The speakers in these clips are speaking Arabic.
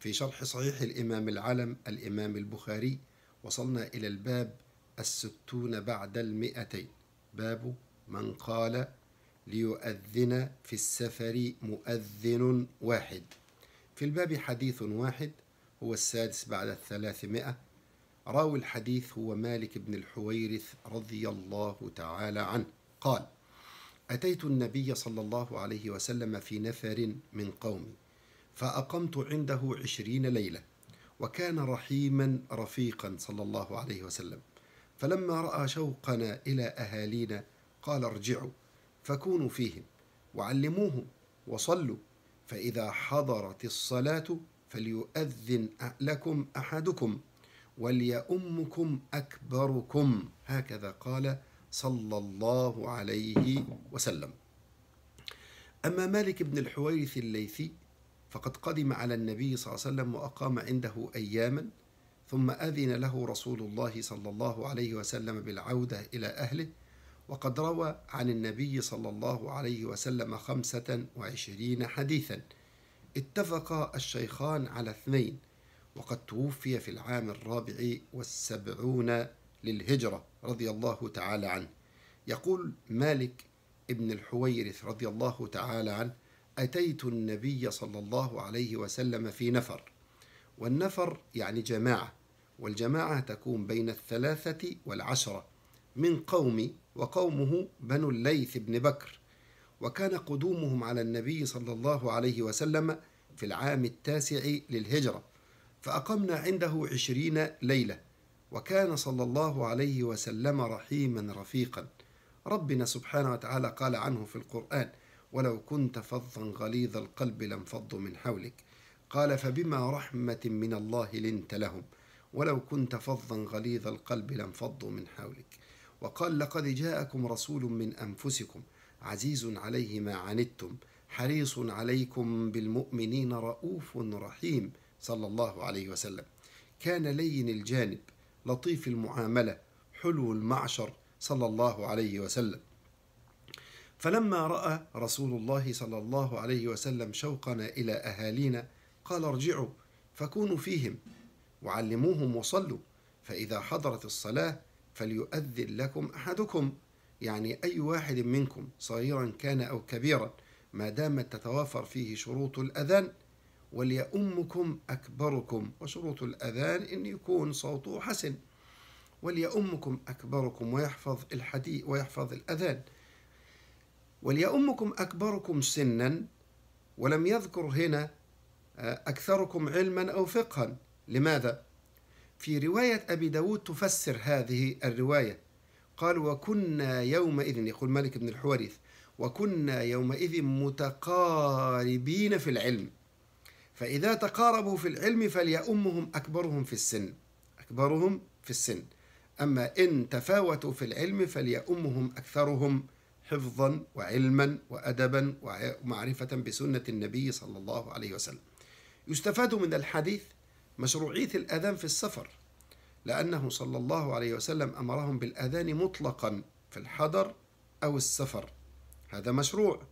في شرح صحيح الإمام العلم الإمام البخاري وصلنا إلى الباب الستون بعد المئتين باب من قال ليؤذن في السفر مؤذن واحد في الباب حديث واحد هو السادس بعد الثلاثمائة راوي الحديث هو مالك بن الحويرث رضي الله تعالى عنه قال أتيت النبي صلى الله عليه وسلم في نفر من قومي فأقمت عنده عشرين ليلة وكان رحيما رفيقا صلى الله عليه وسلم فلما رأى شوقنا إلى أهالينا قال ارجعوا فكونوا فيهم وعلموهم وصلوا فإذا حضرت الصلاة فليؤذن لكم أحدكم وليؤمكم أكبركم هكذا قال صلى الله عليه وسلم أما مالك بن الحويرث الليثي فقد قدم على النبي صلى الله عليه وسلم وأقام عنده أياما ثم أذن له رسول الله صلى الله عليه وسلم بالعودة إلى أهله وقد روى عن النبي صلى الله عليه وسلم خمسة وعشرين حديثا اتفق الشيخان على اثنين وقد توفي في العام الرابع والسبعون للهجرة رضي الله تعالى عنه يقول مالك ابن الحويرث رضي الله تعالى عنه أتيت النبي صلى الله عليه وسلم في نفر والنفر يعني جماعة والجماعة تكون بين الثلاثة والعشرة من قومي وقومه بنو الليث بن بكر وكان قدومهم على النبي صلى الله عليه وسلم في العام التاسع للهجرة فأقمنا عنده عشرين ليلة وكان صلى الله عليه وسلم رحيما رفيقا ربنا سبحانه وتعالى قال عنه في القرآن ولو كنت فظا غليظ القلب لانفضوا من حولك قال فبما رحمة من الله لنت لهم ولو كنت فظا غليظ القلب لانفضوا من حولك وقال لقد جاءكم رسول من أنفسكم عزيز عليه ما عنتم حريص عليكم بالمؤمنين رؤوف رحيم صلى الله عليه وسلم كان لين الجانب لطيف المعاملة حلو المعشر صلى الله عليه وسلم فلما راى رسول الله صلى الله عليه وسلم شوقنا الى اهالينا قال ارجعوا فكونوا فيهم وعلموهم وصلوا فاذا حضرت الصلاه فليؤذن لكم احدكم يعني اي واحد منكم صغيرا كان او كبيرا ما دامت تتوافر فيه شروط الاذان وليؤمكم اكبركم وشروط الاذان ان يكون صوته حسن وليؤمكم اكبركم ويحفظ الحديث ويحفظ الاذان وليؤمكم أكبركم سنا ولم يذكر هنا آه، أكثركم علما أو فقها لماذا؟ في رواية أبي داود تفسر هذه الرواية قال وكنا يومئذ يعني يقول مالك بن الحوارث وكنا يومئذ متقاربين في العلم فإذا تقاربوا في العلم فليؤمهم أكبرهم في السن أكبرهم في السن أما إن تفاوتوا في العلم فليؤمهم أكثرهم حفظا وعلما وأدبا ومعرفة بسنة النبي صلى الله عليه وسلم يستفاد من الحديث مشروعية الأذان في السفر لأنه صلى الله عليه وسلم أمرهم بالأذان مطلقا في الحضر أو السفر هذا مشروع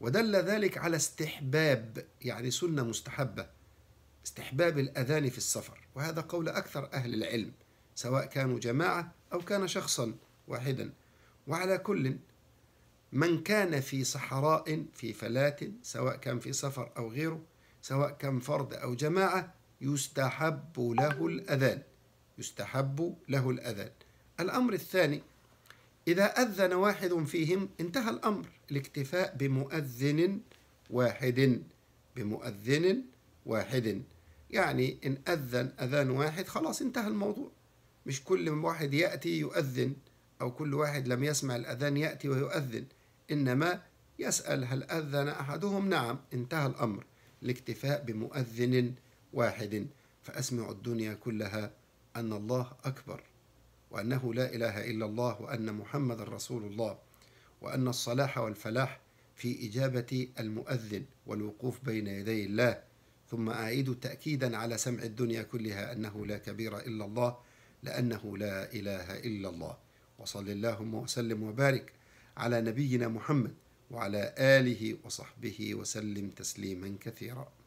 ودل ذلك على استحباب يعني سنة مستحبة استحباب الأذان في السفر وهذا قول أكثر أهل العلم سواء كانوا جماعة أو كان شخصا واحدا وعلى كل من كان في صحراء في فلاة سواء كان في سفر أو غيره سواء كان فرد أو جماعة يستحب له الأذان يستحب له الأذان الأمر الثاني إذا أذن واحد فيهم انتهى الأمر الاكتفاء بمؤذن واحد بمؤذن واحد يعني إن أذن أذان واحد خلاص انتهى الموضوع مش كل واحد يأتي يؤذن أو كل واحد لم يسمع الأذان يأتي ويؤذن إنما يسأل هل أذن أحدهم نعم انتهى الأمر الاكتفاء بمؤذن واحد فأسمع الدنيا كلها أن الله أكبر وأنه لا إله إلا الله وأن محمد رسول الله وأن الصلاح والفلاح في إجابة المؤذن والوقوف بين يدي الله ثم أعيد تأكيدا على سمع الدنيا كلها أنه لا كبير إلا الله لأنه لا إله إلا الله وصل اللهم وسلم وبارك على نبينا محمد وعلى اله وصحبه وسلم تسليما كثيرا